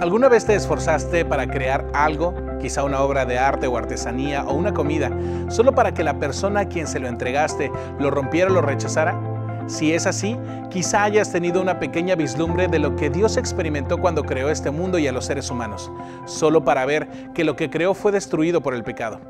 ¿Alguna vez te esforzaste para crear algo, quizá una obra de arte o artesanía o una comida, solo para que la persona a quien se lo entregaste lo rompiera o lo rechazara? Si es así, quizá hayas tenido una pequeña vislumbre de lo que Dios experimentó cuando creó este mundo y a los seres humanos, solo para ver que lo que creó fue destruido por el pecado.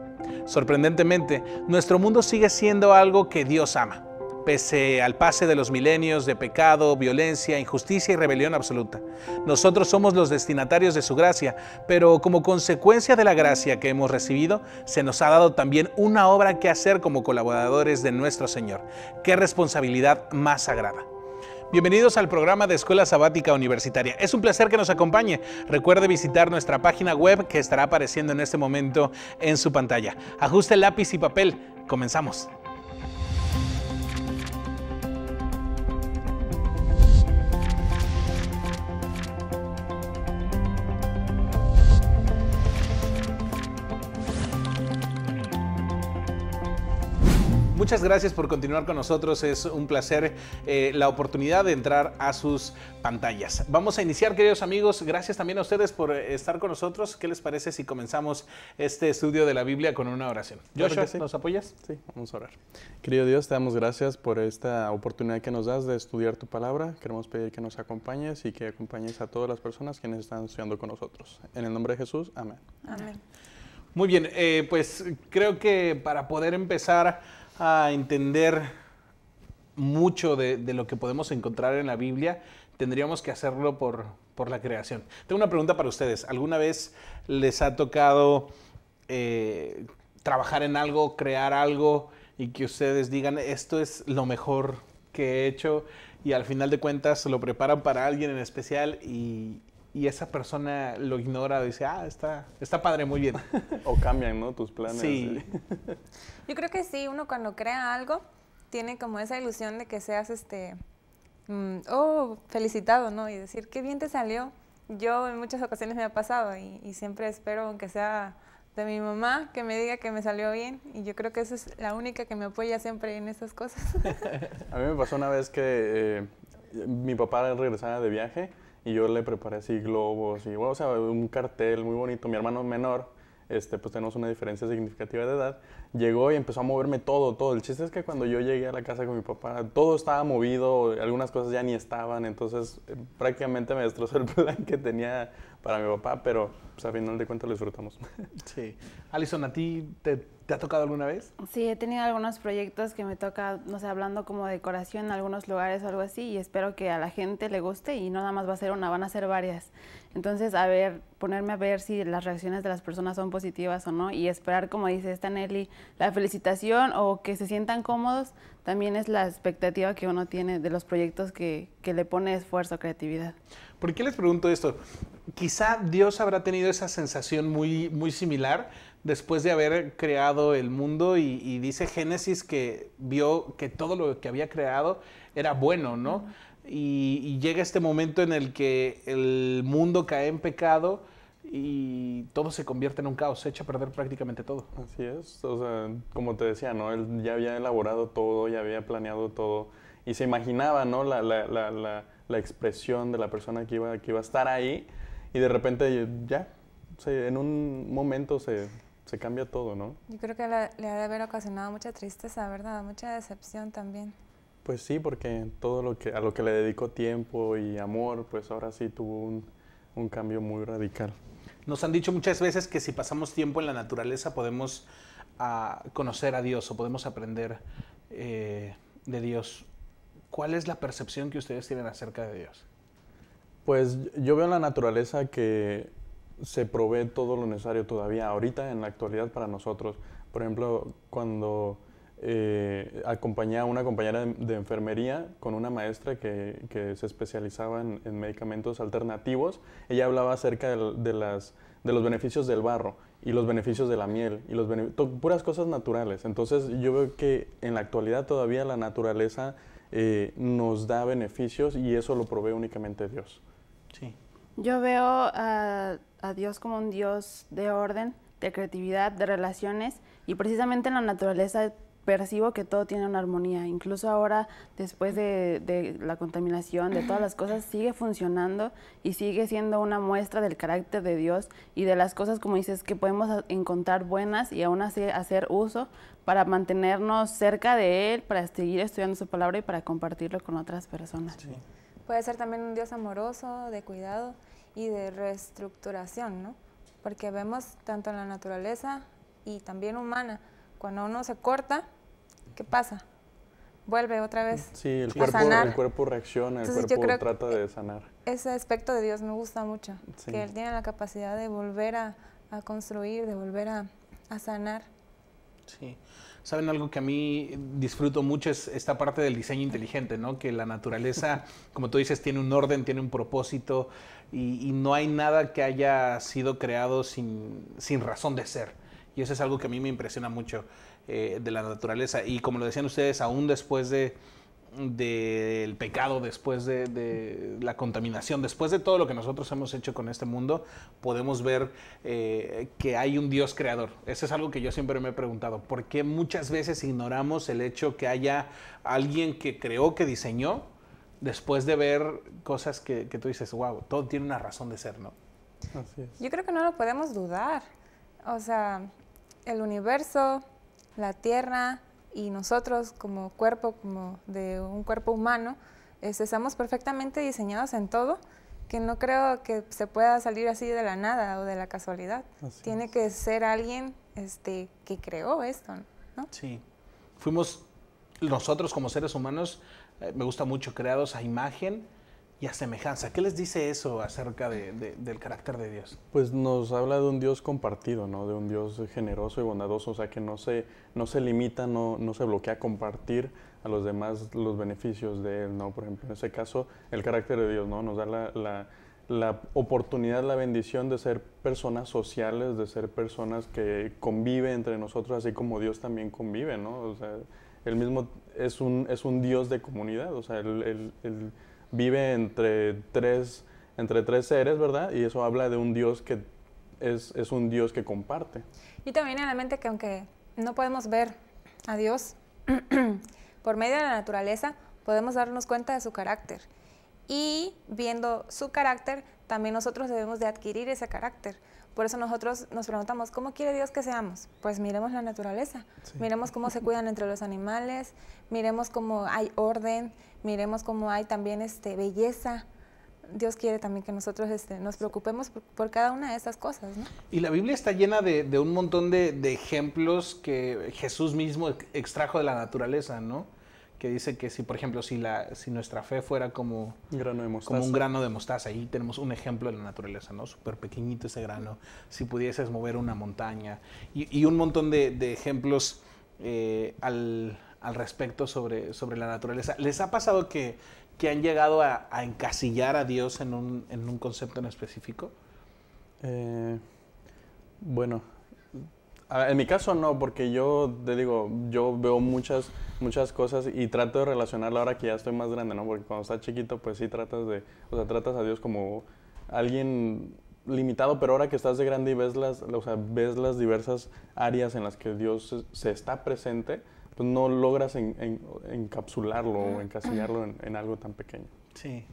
Sorprendentemente, nuestro mundo sigue siendo algo que Dios ama pese al pase de los milenios de pecado, violencia, injusticia y rebelión absoluta. Nosotros somos los destinatarios de su gracia, pero como consecuencia de la gracia que hemos recibido, se nos ha dado también una obra que hacer como colaboradores de nuestro Señor. ¡Qué responsabilidad más sagrada! Bienvenidos al programa de Escuela Sabática Universitaria. Es un placer que nos acompañe. Recuerde visitar nuestra página web que estará apareciendo en este momento en su pantalla. Ajuste lápiz y papel. Comenzamos. muchas gracias por continuar con nosotros. Es un placer eh, la oportunidad de entrar a sus pantallas. Vamos a iniciar, queridos amigos. Gracias también a ustedes por estar con nosotros. ¿Qué les parece si comenzamos este estudio de la Biblia con una oración? Joshua, ¿nos apoyas? Sí, vamos a orar. Querido Dios, te damos gracias por esta oportunidad que nos das de estudiar tu palabra. Queremos pedir que nos acompañes y que acompañes a todas las personas quienes están estudiando con nosotros. En el nombre de Jesús, amén. Amén. Muy bien, eh, pues creo que para poder empezar a entender mucho de, lo que podemos encontrar en la Biblia, tendríamos que hacerlo por, la creación. Tengo una pregunta para ustedes. ¿Alguna vez les ha tocado eh, trabajar en algo, crear algo y que ustedes digan, esto es lo mejor que he hecho y al final de cuentas lo preparan para alguien en especial y, y esa persona lo ignora, y dice, ah, está, está padre, muy bien. o cambian, ¿no? Tus planes. Sí. Yo creo que sí, uno cuando crea algo tiene como esa ilusión de que seas este, mm, oh, felicitado, ¿no? Y decir, qué bien te salió. Yo en muchas ocasiones me ha pasado y, siempre espero, aunque sea de mi mamá, que me diga que me salió bien. Y yo creo que esa es la única que me apoya siempre en esas cosas. A mí me pasó una vez que eh, mi papá regresaba de viaje y yo le preparé así globos y, bueno, o sea, un cartel muy bonito. Mi hermano menor este, pues tenemos una diferencia significativa de edad, llegó y empezó a moverme todo, todo. El chiste es que cuando yo llegué a la casa con mi papá, todo estaba movido, algunas cosas ya ni estaban, entonces eh, prácticamente me destrozó el plan que tenía para mi papá, pero pues a final de cuentas lo disfrutamos. Sí. Alison, ¿a ti te, te, ha tocado alguna vez? Sí, he tenido algunos proyectos que me toca, no sé, hablando como decoración en algunos lugares o algo así, y espero que a la gente le guste y no nada más va a ser una, van a ser varias. Entonces, a ver, ponerme a ver si las reacciones de las personas son positivas o no y esperar, como dice esta Nelly, la felicitación o que se sientan cómodos, también es la expectativa que uno tiene de los proyectos que, le pone esfuerzo, creatividad. ¿Por qué les pregunto esto? Quizá Dios habrá tenido esa sensación muy, muy similar después de haber creado el mundo y, dice Génesis que vio que todo lo que había creado era bueno, ¿no? y, llega este momento en el que el mundo cae en pecado y todo se convierte en un caos, se echa a perder prácticamente todo. Así es, o sea, como te decía, ¿no? Él ya había elaborado todo, ya había planeado todo y se imaginaba, ¿no? La, la, la, la expresión de la persona que iba, que iba a estar ahí y de repente ya, en un momento se, se, cambia todo, ¿no? Yo creo que le ha de haber ocasionado mucha tristeza, ¿verdad? Mucha decepción también. Pues sí, porque todo lo que, a lo que le dedicó tiempo y amor, pues ahora sí tuvo un, un cambio muy radical. Nos han dicho muchas veces que si pasamos tiempo en la naturaleza podemos ah, conocer a Dios o podemos aprender eh, de Dios. ¿Cuál es la percepción que ustedes tienen acerca de Dios? Pues yo veo en la naturaleza que se provee todo lo necesario todavía, ahorita en la actualidad para nosotros. Por ejemplo, cuando eh, acompañé a una compañera de, enfermería con una maestra que, se especializaba en, medicamentos alternativos. Ella hablaba acerca de, las, de los beneficios del barro y los beneficios de la miel y los puras cosas naturales. Entonces yo veo que en la actualidad todavía la naturaleza eh, nos da beneficios y eso lo provee únicamente Dios. Sí. Yo veo a, a Dios como un Dios de orden, de creatividad, de relaciones y precisamente en la naturaleza percibo que todo tiene una armonía. Incluso ahora, después de, la contaminación, de todas las cosas, sigue funcionando y sigue siendo una muestra del carácter de Dios y de las cosas, como dices, que podemos encontrar buenas y aún así hacer uso para mantenernos cerca de Él, para seguir estudiando su palabra y para compartirlo con otras personas. Puede ser también un Dios amoroso, de cuidado y de reestructuración, ¿no? Porque vemos tanto en la naturaleza y también humana, cuando uno se corta, ¿qué pasa? Vuelve otra vez. Sí, el, cuerpo, el cuerpo reacciona, el cuerpo trata de sanar. Ese aspecto de Dios me gusta mucho, que Él tiene la capacidad de volver a, construir, de volver a, sanar. Sí. Saben algo que a mí disfruto mucho es esta parte del diseño inteligente, ¿no? Que la naturaleza, como tú dices, tiene un orden, tiene un propósito y, y no hay nada que haya sido creado sin, sin razón de ser. Y eso es algo que a mí me impresiona mucho eh, de la naturaleza. Y como lo decían ustedes, aún después de del pecado, después de, la contaminación, después de todo lo que nosotros hemos hecho con este mundo, podemos ver eh, que hay un Dios creador. Eso es algo que yo siempre me he preguntado. ¿Por qué muchas veces ignoramos el hecho que haya alguien que creó, que diseñó, después de ver cosas que, tú dices, wow, todo tiene una razón de ser, ¿no? Yo creo que no lo podemos dudar. O sea, el universo, la Tierra y nosotros como cuerpo, como de un cuerpo humano, eh, estamos perfectamente diseñados en todo, que no creo que se pueda salir así de la nada o de la casualidad. Tiene que ser alguien este, que creó esto, ¿no? Sí. Fuimos nosotros como seres humanos, eh, me gusta mucho, creados a imagen semejanza. ¿Qué les dice eso acerca de, del carácter de Dios? Pues nos habla de un Dios compartido, ¿no? De un Dios generoso y bondadoso, o sea, que no se, no se limita, no, no se bloquea a compartir a los demás los beneficios de Él, ¿no? Por ejemplo, en ese caso, el carácter de Dios, ¿no? Nos da la, la, la oportunidad, la bendición de ser personas sociales, de ser personas que conviven entre nosotros, así como Dios también convive, ¿no? O sea, él mismo es un, es un Dios de comunidad, o sea, el vive entre tres, entre tres seres, ¿verdad? Y eso habla de un Dios que es, es un Dios que comparte. Y también en la mente que aunque no podemos ver a Dios, por medio de la naturaleza podemos darnos cuenta de su carácter. Y viendo su carácter, también nosotros debemos de adquirir ese carácter. Por eso nosotros nos preguntamos, ¿cómo quiere Dios que seamos? Pues miremos la naturaleza, miremos cómo se cuidan entre los animales, miremos cómo hay orden, miremos cómo hay también este, belleza. Dios quiere también que nosotros este, nos preocupemos por, cada una de esas cosas. ¿no? Y la Biblia está llena de, un montón de, de, ejemplos que Jesús mismo extrajo de la naturaleza, ¿no? que dice que si, por ejemplo, si, la, si nuestra fe fuera como, un grano de mostaza, ahí tenemos un ejemplo de la naturaleza, ¿no? Súper pequeñito ese grano, si pudieses mover una montaña, y, un montón de, ejemplos eh, al, respecto sobre, sobre la naturaleza. ¿Les ha pasado que, que han llegado a, encasillar a Dios en un, concepto en específico? Eh, bueno, Ah, en mi caso no, porque yo te digo, yo veo muchas, muchas cosas y trato de relacionarlo. ahora que ya estoy más grande, Porque cuando estás chiquito, pues sí tratas de, o sea, tratas a Dios como alguien limitado, pero ahora que estás de grande y ves las, o sea, ves las diversas áreas en las que Dios se, está presente, pues no logras en, encapsularlo o encasillarlo en algo tan pequeño. Sí,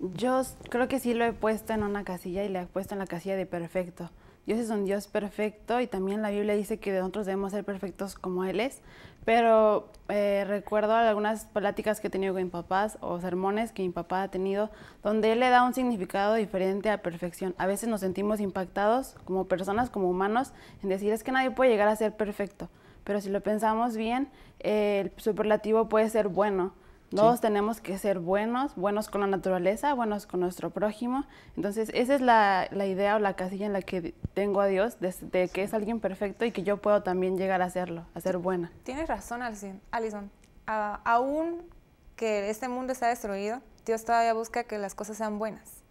yo creo que sí lo he puesto en una casilla y le he puesto en la casilla de perfecto. Dios es un Dios perfecto y también la Biblia dice que nosotros debemos ser perfectos como Él es. Pero eh, recuerdo algunas pláticas que he tenido con mis papás o sermones que mi papá ha tenido, donde Él le da un significado diferente a perfección. A veces nos sentimos impactados como personas, como humanos, en decir es que nadie puede llegar a ser perfecto. Pero si lo pensamos bien, el superlativo puede ser bueno. Todos tenemos que ser buenos, buenos con la naturaleza, buenos con nuestro prójimo. Entonces, esa es la, idea o la casilla en la que tengo a Dios, de, que es alguien perfecto y que yo puedo también llegar a serlo, a ser buena. Tienes razón, Alison. aún que este mundo está destruido, Dios todavía busca que las cosas sean buenas.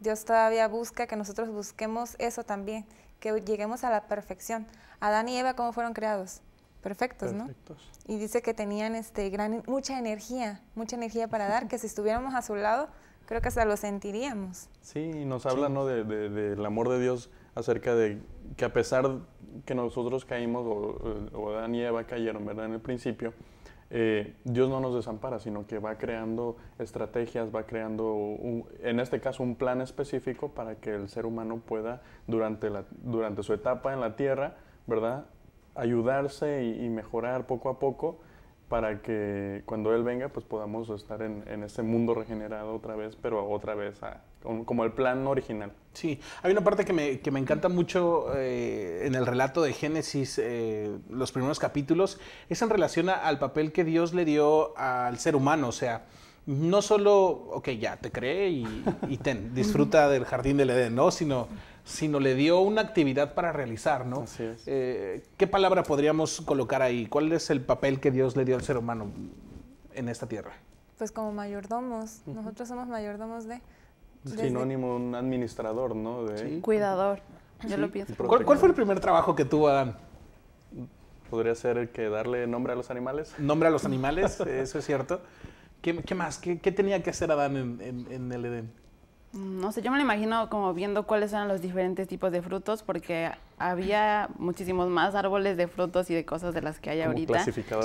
Dios todavía busca que nosotros busquemos eso también, que lleguemos a la perfección. Adán y Eva, ¿cómo fueron creados? perfectos, ¿no? Y dice que tenían este gran, mucha energía, mucha energía para dar, que si estuviéramos a su lado, creo que hasta lo sentiríamos. Sí, y nos habla ¿no? De, de, del amor de Dios acerca de que a pesar que nosotros caímos, o, o Dan y Eva cayeron, ¿verdad? En el principio, eh, Dios no nos desampara, sino que va creando estrategias, va creando, en este caso, un plan específico para que el ser humano pueda, durante, la, durante su etapa en la tierra, ¿verdad? ayudarse y, mejorar poco a poco para que cuando Él venga, pues podamos estar en, ese mundo regenerado otra vez, pero otra vez como el plan original. Sí, hay una parte que me, que me encanta mucho eh, en el relato de Génesis, eh, los primeros capítulos, es en relación al papel que Dios le dio al ser humano, o sea, no solo, ok, ya te cree y, y ten, disfruta del jardín del Edén, ¿no? Sino sino le dio una actividad para realizar, ¿no? Así es. Eh, ¿Qué palabra podríamos colocar ahí? ¿Cuál es el papel que Dios le dio al ser humano en esta tierra? Pues como mayordomos, nosotros somos mayordomos de... Sinónimo un administrador, ¿no? De... Cuidador, yo lo pienso. ¿Cuál, fue el primer trabajo que tuvo Adán? Podría ser el que darle nombre a los animales. Nombre a los animales, eso es cierto. ¿Qué, más? ¿Qué, tenía que hacer Adán en el Edén? No sé, yo me lo imagino como viendo cuáles eran los diferentes tipos de frutos, porque había muchísimos más árboles de frutos y de cosas de las que hay ahorita.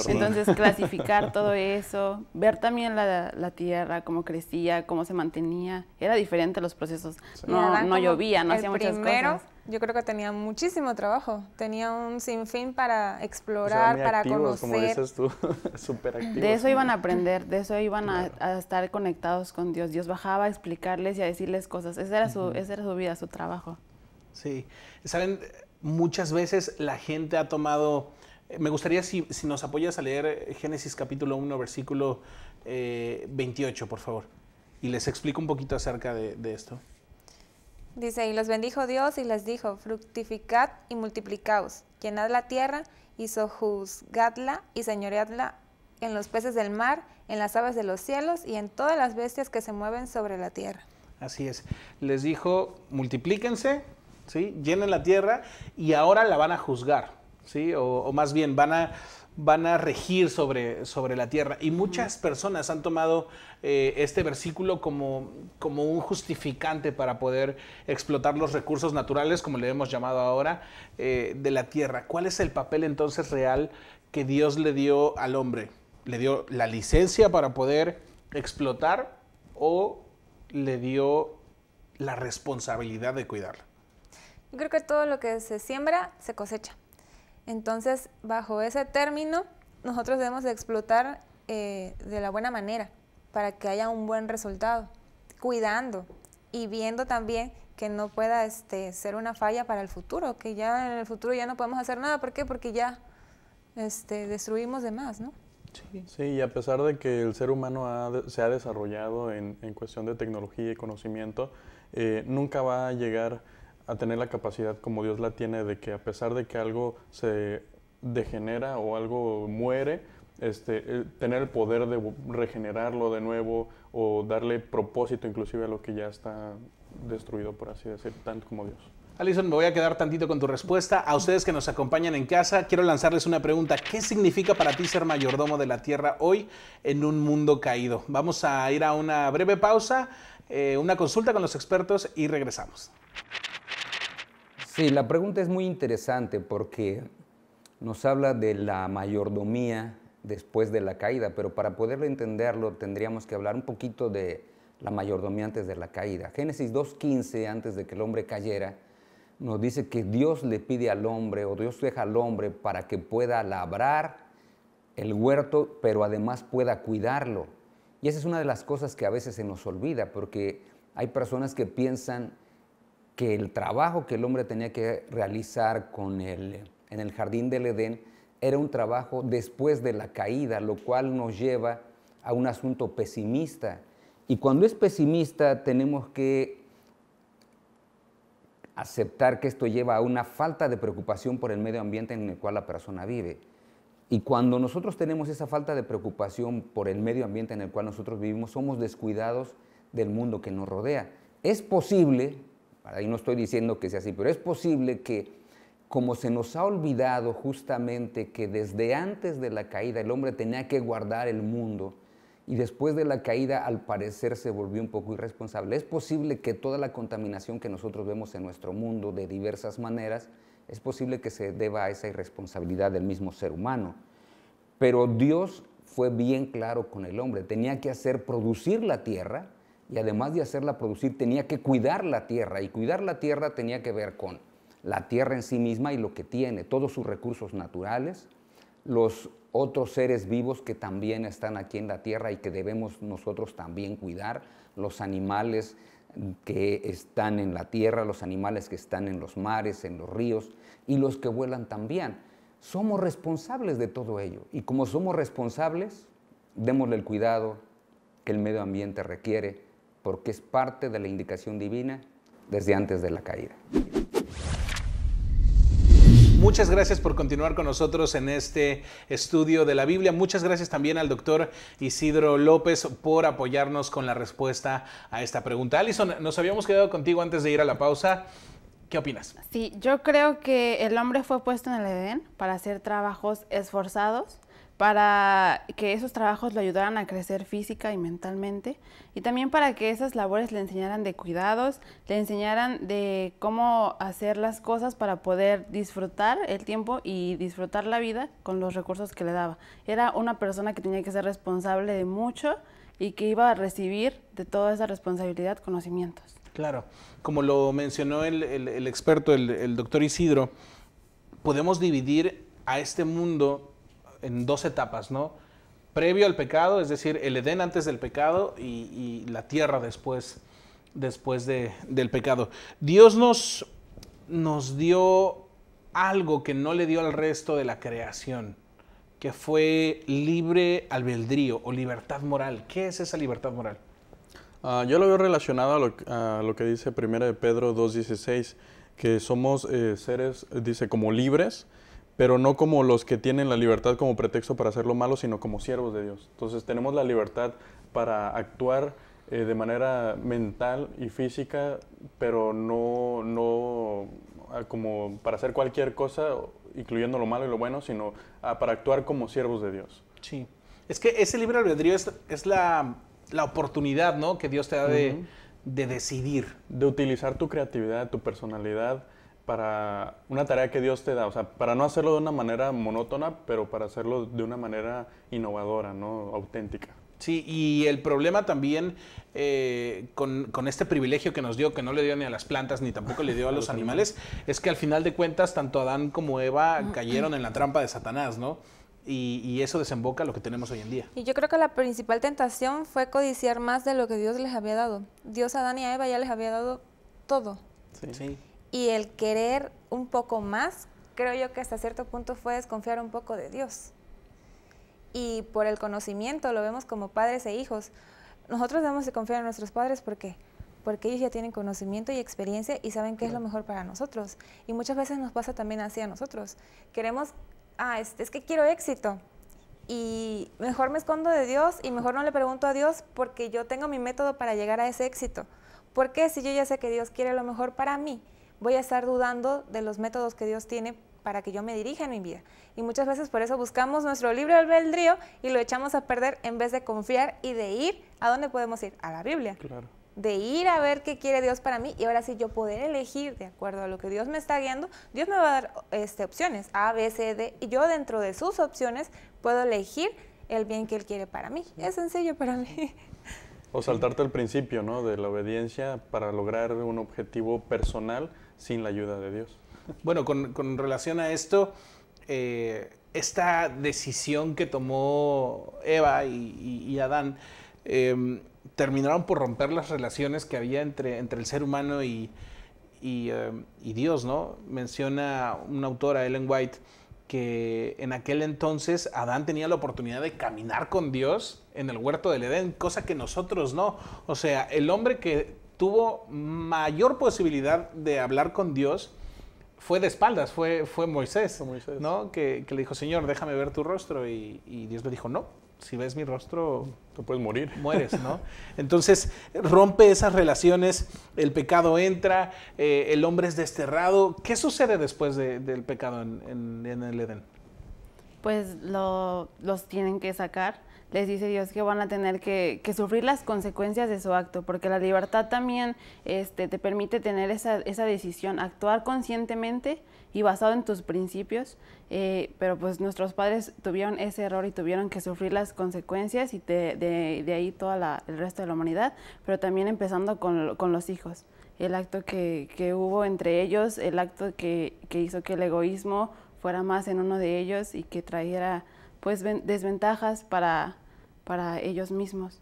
Entonces, clasificar todo eso, ver también la, tierra, cómo crecía, cómo se mantenía. Era diferente los procesos. No, no llovía, no hacía muchas cosas yo creo que tenía muchísimo trabajo, tenía un sinfín para explorar, para conocer. Como dices tú, súper De eso iban a aprender, de eso iban a, estar conectados con Dios. Dios bajaba a explicarles y a decirles cosas. Esa era, su, era su vida, su trabajo. Sí. Saben, muchas veces la gente ha tomado... Eh, me gustaría si, si nos apoyas a leer Génesis capítulo 1, versículo 28, eh, por favor. Y les explico un poquito acerca de, de esto. Dice, y los bendijo Dios y les dijo, fructificad y multiplicaos, llenad la tierra y sojuzgadla y señoreadla en los peces del mar, en las aves de los cielos y en todas las bestias que se mueven sobre la tierra. Así es. Les dijo, multiplíquense, ¿sí? llenen la tierra y ahora la van a juzgar. ¿sí? o, más bien van a, van a regir sobre, sobre la tierra. Y muchas personas han tomado eh, este versículo como, como un justificante para poder explotar los recursos naturales, como le hemos llamado ahora, eh, de la tierra. ¿Cuál es el papel entonces real que Dios le dio al hombre? ¿Le dio la licencia para poder explotar o le dio la responsabilidad de cuidarla? Yo creo que todo lo que se siembra se cosecha. Entonces, bajo ese término, nosotros debemos explotar eh, de la buena manera para que haya un buen resultado, cuidando y viendo también que no pueda este, ser una falla para el futuro, que ya en el futuro ya no podemos hacer nada. ¿Por qué? Porque ya este, destruimos demás, ¿no? Sí. y a pesar de que el ser humano se ha desarrollado en, cuestión de tecnología y conocimiento, eh, nunca va a llegar a tener la capacidad como Dios la tiene de que a pesar de que algo se degenera o algo muere, este, eh, tener el poder de regenerarlo de nuevo o darle propósito inclusive a lo que ya está destruido, por así decir, tanto como Dios. Alison, me voy a quedar tantito con tu respuesta. A ustedes que nos acompañan en casa, quiero lanzarles una pregunta. ¿Qué significa para ti ser mayordomo de la tierra hoy en un mundo caído? Vamos a ir a una breve pausa, eh, una consulta con los expertos y regresamos. Sí, la pregunta es muy interesante porque nos habla de la mayordomía después de la caída, pero para poderlo entenderlo tendríamos que hablar un poquito de la mayordomía antes de la caída. Génesis 2.15, antes de que el hombre cayera, nos dice que Dios le pide al hombre o Dios deja al hombre para que pueda labrar el huerto, pero además pueda cuidarlo. Y esa es una de las cosas que a veces se nos olvida, porque hay personas que piensan que el trabajo que el hombre tenía que realizar con el, en el jardín del Edén era un trabajo después de la caída, lo cual nos lleva a un asunto pesimista. Y cuando es pesimista tenemos que aceptar que esto lleva a una falta de preocupación por el medio ambiente en el cual la persona vive. Y cuando nosotros tenemos esa falta de preocupación por el medio ambiente en el cual nosotros vivimos, somos descuidados del mundo que nos rodea. Es posible no estoy diciendo que sea así, pero es posible que como se nos ha olvidado justamente que desde antes de la caída el hombre tenía que guardar el mundo y después de la caída al parecer se volvió un poco irresponsable, es posible que toda la contaminación que nosotros vemos en nuestro mundo de diversas maneras, es posible que se deba a esa irresponsabilidad del mismo ser humano. Pero Dios fue bien claro con el hombre, tenía que hacer producir la tierra, y además de hacerla producir tenía que cuidar la tierra y cuidar la tierra tenía que ver con la tierra en sí misma y lo que tiene, todos sus recursos naturales, los otros seres vivos que también están aquí en la tierra y que debemos nosotros también cuidar, los animales que están en la tierra, los animales que están en los mares, en los ríos y los que vuelan también. Somos responsables de todo ello y como somos responsables, démosle el cuidado que el medio ambiente requiere porque es parte de la indicación divina desde antes de la caída. Muchas gracias por continuar con nosotros en este estudio de la Biblia. Muchas gracias también al doctor Isidro López por apoyarnos con la respuesta a esta pregunta. Alison, nos habíamos quedado contigo antes de ir a la pausa. ¿Qué opinas? Sí, yo creo que el hombre fue puesto en el Edén para hacer trabajos esforzados para que esos trabajos le ayudaran a crecer física y mentalmente y también para que esas labores le enseñaran de cuidados, le enseñaran de cómo hacer las cosas para poder disfrutar el tiempo y disfrutar la vida con los recursos que le daba. Era una persona que tenía que ser responsable de mucho y que iba a recibir de toda esa responsabilidad conocimientos. Claro, como lo mencionó el, experto, el doctor Isidro, podemos dividir a este mundo en dos etapas, ¿no? Previo al pecado, es decir, el Edén antes del pecado y, la tierra después, después del pecado. Dios nos, nos dio algo que no le dio al resto de la creación, que fue libre albedrío o libertad moral. ¿Qué es esa libertad moral? Ah, yo lo veo relacionado a lo, que dice 1 Pedro 2.16, que somos eh, seres, dice, como libres, pero no como los que tienen la libertad como pretexto para hacer lo malo, sino como siervos de Dios. Entonces tenemos la libertad para actuar eh, de manera mental y física, pero no, no ah, como para hacer cualquier cosa, incluyendo lo malo y lo bueno, sino ah, para actuar como siervos de Dios. Sí. Es que ese libre albedrío es, la, oportunidad ¿no? que Dios te da de, de decidir. De utilizar tu creatividad, tu personalidad, para una tarea que Dios te da, o sea, para no hacerlo de una manera monótona, pero para hacerlo de una manera innovadora, ¿no? Auténtica. Sí, y el problema también eh, con, este privilegio que nos dio, que no le dio ni a las plantas ni tampoco le dio a los animales, es que al final de cuentas tanto Adán como Eva mm. cayeron en la trampa de Satanás, ¿no? Y, y, eso desemboca lo que tenemos hoy en día. Y yo creo que la principal tentación fue codiciar más de lo que Dios les había dado. Dios a Adán y a Eva ya les había dado todo. Sí. sí y el querer un poco más, creo yo que hasta cierto punto fue desconfiar un poco de Dios. Y por el conocimiento lo vemos como padres e hijos. Nosotros debemos de confiar en nuestros padres porque porque ellos ya tienen conocimiento y experiencia y saben qué es lo mejor para nosotros. Y muchas veces nos pasa también así a nosotros. Queremos, ah, es, es que quiero éxito, y mejor me escondo de Dios y mejor no le pregunto a Dios porque yo tengo mi método para llegar a ese éxito. ¿Por qué si yo ya sé que Dios quiere lo mejor para mí? voy a estar dudando de los métodos que Dios tiene para que yo me dirija en mi vida. Y muchas veces por eso buscamos nuestro libre albedrío y lo echamos a perder en vez de confiar y de ir a dónde podemos ir, a la Biblia. Claro. De ir a ver qué quiere Dios para mí y ahora sí yo poder elegir de acuerdo a lo que Dios me está guiando. Dios me va a dar este, opciones, A, B, C, D, y yo dentro de sus opciones puedo elegir el bien que Él quiere para mí. Es sencillo para mí. O saltarte al principio, De la obediencia para lograr un objetivo personal sin la ayuda de Dios. Bueno, con, relación a esto, eh, esta decisión que tomó Eva y, Adán em, terminaron por romper las relaciones que había entre, entre el ser humano y, y, em, Dios, ¿no? Menciona una autora, Ellen White, que en aquel entonces Adán tenía la oportunidad de caminar con Dios en el huerto del Edén, cosa que nosotros no. O sea, el hombre que tuvo mayor posibilidad de hablar con Dios fue de espaldas, fue, fue Moisés, ¿no? Que, le dijo, Señor, déjame ver tu rostro. Y, Dios le dijo, no, si ves mi rostro... Te puedes morir. Mueres, ¿no? Entonces rompe esas relaciones, el pecado entra, eh, el hombre es desterrado. ¿Qué sucede después del pecado en, en, el Edén? Pues los tienen que sacar les dice Dios que van a tener que, sufrir las consecuencias de su acto, porque la libertad también este, te permite tener esa, decisión, actuar conscientemente y basado en tus principios, eh, pero pues nuestros padres tuvieron ese error y tuvieron que sufrir las consecuencias y de, ahí todo el resto de la humanidad, pero también empezando con, los hijos, el acto que, hubo entre ellos, el acto que, que hizo que el egoísmo fuera más en uno de ellos y que trajera pues desventajas para, para ellos mismos.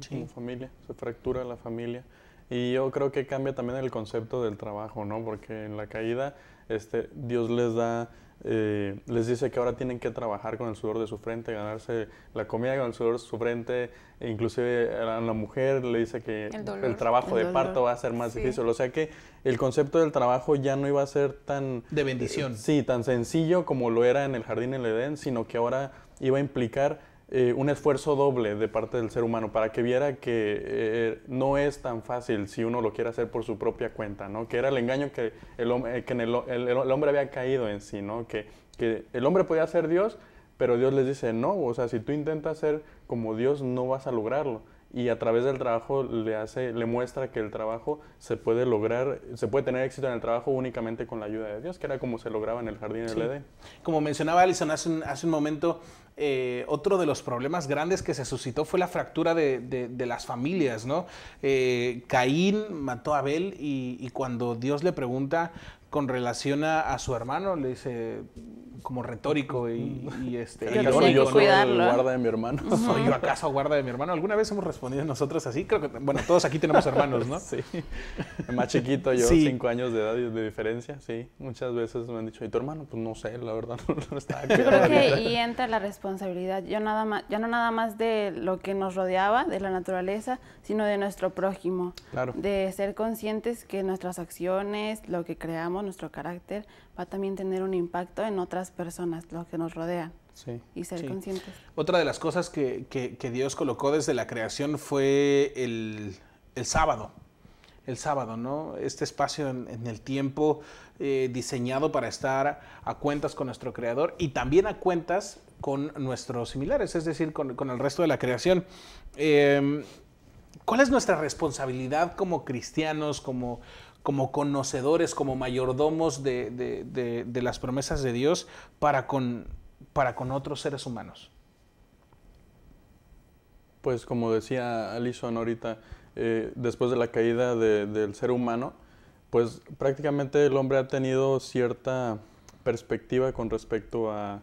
Sí, como familia, se fractura la familia. Y yo creo que cambia también el concepto del trabajo, ¿no? Porque en la caída, este, Dios les da eh, les dice que ahora tienen que trabajar con el sudor de su frente, ganarse la comida con el sudor de su frente, e inclusive a la mujer le dice que el, trabajo de parto va a ser más difícil, o sea que el concepto del trabajo ya no iba a ser tan... De bendición. Eh, sí, tan sencillo como lo era en el jardín del Edén, sino que ahora iba a implicar eh, un esfuerzo doble de parte del ser humano para que viera que eh, no es tan fácil si uno lo quiere hacer por su propia cuenta, ¿no? Que era el engaño que eh, el, hombre había caído en sí, ¿no? Que, que, el hombre podía ser Dios, pero Dios les dice, no, o sea, si tú intentas ser como Dios no vas a lograrlo y a través del trabajo le hace le muestra que el trabajo se puede lograr se puede tener éxito en el trabajo únicamente con la ayuda de Dios que era como se lograba en el jardín del Edén como mencionaba Alison hace un, momento eh, otro de los problemas grandes que se suscitó fue la fractura de, las familias no eh, Caín mató a Abel y, cuando Dios le pregunta con relación a su hermano le dice como retórico y, este. y yo soy ¿eh? guarda de mi hermano. ¿Soy yo acaso guarda de mi hermano? ¿Alguna vez hemos respondido nosotros así? Creo que, bueno, todos aquí tenemos hermanos, ¿no? sí. Más chiquito yo, cinco años de edad de diferencia, sí. Muchas veces me han dicho, ¿y tu hermano? Pues no sé, la verdad, no, lo estaba Yo creo que ahí entra la responsabilidad. Yo nada más, ya no nada más de lo que nos rodeaba, de la naturaleza, sino de nuestro prójimo. Claro. De ser conscientes que nuestras acciones, lo que creamos, nuestro carácter, va a también tener un impacto en otras personas, lo que nos rodea, y ser conscientes. Otra de las cosas que, Dios colocó desde la creación fue el, sábado. El sábado, ¿no? Este espacio en, el tiempo eh, diseñado para estar a cuentas con nuestro creador y también a cuentas con nuestros similares, es decir, con, el resto de la creación. Em, ¿Cuál es nuestra responsabilidad como cristianos, como, como conocedores, como mayordomos de, las promesas de Dios para con, para con otros seres humanos? Pues como decía Alison ahorita, eh, después de la caída del ser humano, pues prácticamente el hombre ha tenido cierta perspectiva con respecto a,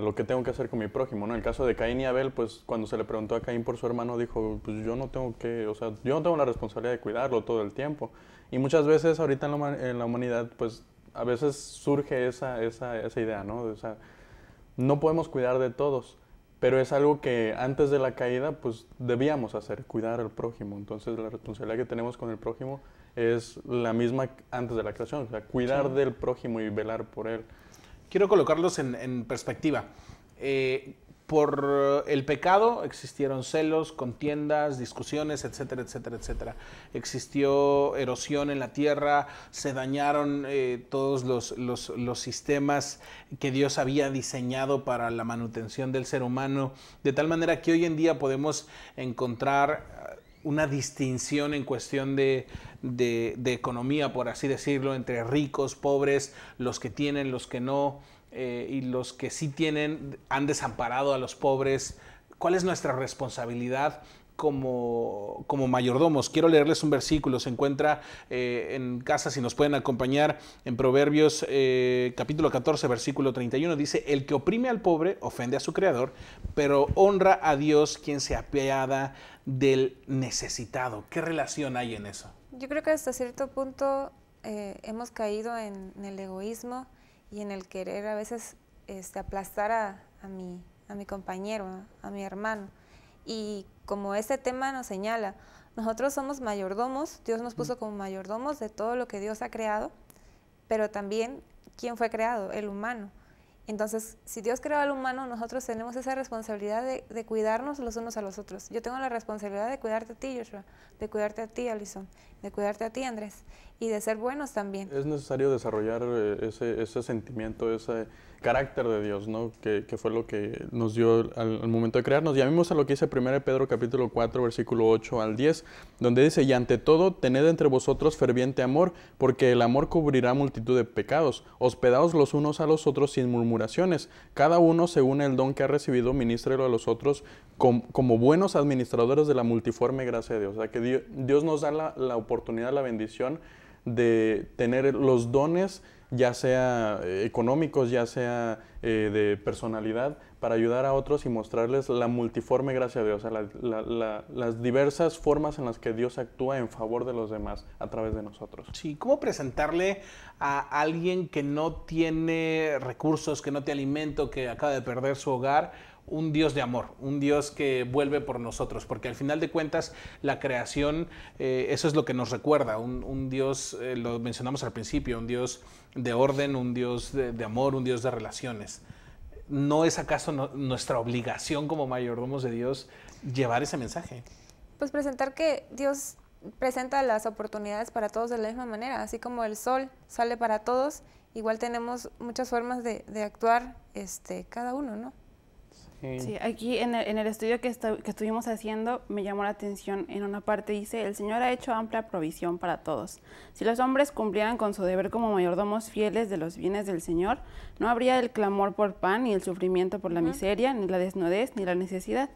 lo que tengo que hacer con mi prójimo, En el caso de Caín y Abel, pues cuando se le preguntó a Caín por su hermano, dijo, pues yo no tengo que, o sea, yo no tengo la responsabilidad de cuidarlo todo el tiempo. Y muchas veces ahorita en la, humanidad, pues a veces surge esa, esa, esa idea, ¿no? O sea, no podemos cuidar de todos, pero es algo que antes de la caída, pues debíamos hacer, cuidar al prójimo. Entonces la responsabilidad que tenemos con el prójimo es la misma antes de la creación, o sea, cuidar del prójimo y velar por él. Quiero colocarlos en, perspectiva. Eh, por eh, el pecado existieron celos, contiendas, discusiones, etcétera, etcétera, etcétera. Existió erosión en la tierra, se dañaron eh, todos los, sistemas que Dios había diseñado para la manutención del ser humano, de tal manera que hoy en día podemos encontrar eh, una distinción en cuestión de, de economía, por así decirlo, entre ricos, pobres, los que tienen, los que no eh, y los que sí tienen han desamparado a los pobres. ¿Cuál es nuestra responsabilidad como, mayordomos. Quiero leerles un versículo, se encuentra eh, en casa, si nos pueden acompañar, en Proverbios eh, capítulo 14, versículo 31, dice, el que oprime al pobre ofende a su creador, pero honra a Dios quien se apiada del necesitado. ¿Qué relación hay en eso? Yo creo que hasta cierto punto hemos caído en el egoísmo y en el querer a veces este, aplastar a, a, mi, a mi compañero, a mi hermano. Y como este tema nos señala, nosotros somos mayordomos, Dios nos puso como mayordomos de todo lo que Dios ha creado, pero también, ¿quién fue creado? El humano. Entonces, si Dios creó al humano, nosotros tenemos esa responsabilidad de, de, cuidarnos los unos a los otros. Yo tengo la responsabilidad de cuidarte a ti, Joshua, de cuidarte a ti, Alison, de cuidarte a ti, Andrés, y de ser buenos también. Es necesario desarrollar eh, ese, ese sentimiento, ese carácter de Dios, ¿no? Que, que fue lo que nos dio al, momento de crearnos. Y a mí me lo que dice 1 Pedro capítulo 4, versículo 8 al 10, donde dice, y ante todo, tened entre vosotros ferviente amor, porque el amor cubrirá multitud de pecados. Hospedaos los unos a los otros sin murmuraciones. Cada uno, según el don que ha recibido, ministrelo a los otros como buenos administradores de la multiforme gracia de Dios. O sea, que Dios, nos da la, la oportunidad la bendición de tener los dones, ya sea eh, económicos, ya sea eh, de personalidad, para ayudar a otros y mostrarles la multiforme gracia de Dios, las diversas formas en las que Dios actúa en favor de los demás a través de nosotros. Sí, ¿cómo presentarle a alguien que no tiene recursos, que no tiene alimento, que acaba de perder su hogar? un Dios de amor, un Dios que vuelve por nosotros, porque al final de cuentas la creación, eh, eso es lo que nos recuerda, un, Dios, eh, lo mencionamos al principio, un Dios de orden, un Dios de, amor, un Dios de relaciones. ¿No es acaso nuestra obligación como mayordomos de Dios llevar ese mensaje? Pues presentar que Dios presenta las oportunidades para todos de la misma manera, así como el sol sale para todos, igual tenemos muchas formas de, de actuar este, cada uno, ¿no? Sí. aquí en el, en el estudio que, que estuvimos haciendo me llamó la atención en una parte dice, el Señor ha hecho amplia provisión para todos. Si los hombres cumplieran con su deber como mayordomos fieles de los bienes del Señor, no habría el clamor por pan, ni el sufrimiento por la miseria, ni la desnudez, ni la necesidad.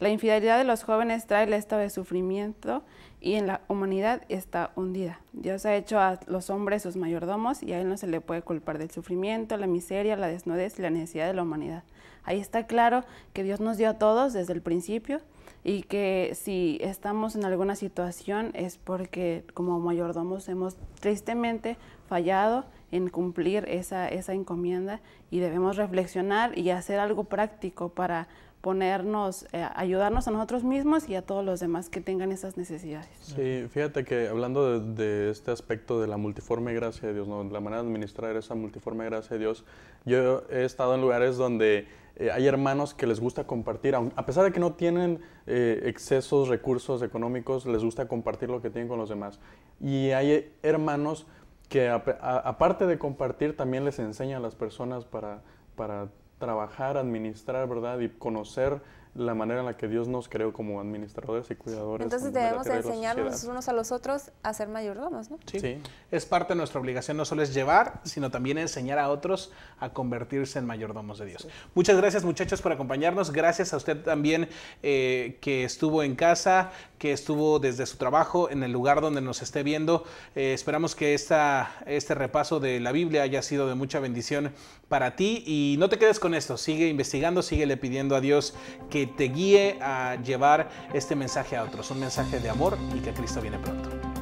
La infidelidad de los jóvenes trae el estado de sufrimiento y en la humanidad está hundida. Dios ha hecho a los hombres sus mayordomos y a él no se le puede culpar del sufrimiento, la miseria, la desnudez y la necesidad de la humanidad. Ahí está claro que Dios nos dio a todos desde el principio y que si estamos en alguna situación es porque como mayordomos hemos tristemente fallado en cumplir esa, esa encomienda y debemos reflexionar y hacer algo práctico para ponernos, eh, ayudarnos a nosotros mismos y a todos los demás que tengan esas necesidades. Sí, fíjate que hablando de, este aspecto de la multiforme gracia de Dios, ¿no? la manera de administrar esa multiforme gracia de Dios, yo he estado en lugares donde eh, hay hermanos que les gusta compartir, a pesar de que no tienen eh, excesos, recursos económicos, les gusta compartir lo que tienen con los demás. Y hay hermanos que aparte de compartir, también les enseñan a las personas para, para trabajar, administrar, ¿verdad? Y conocer la manera en la que Dios nos creó como administradores y cuidadores. Entonces debemos enseñarnos unos a los otros a ser mayordomos, ¿no? Sí. Es parte de nuestra obligación, no solo es llevar, sino también enseñar a otros a convertirse en mayordomos de Dios. Muchas gracias muchachos por acompañarnos. Gracias a usted también eh, que estuvo en casa, que estuvo desde su trabajo, en el lugar donde nos esté viendo. Eh, esperamos que esta, este repaso de la Biblia haya sido de mucha bendición para ti y no te quedes con esto. Sigue investigando, sigue le pidiendo a Dios que te guíe a llevar este mensaje a otros, un mensaje de amor y que Cristo viene pronto.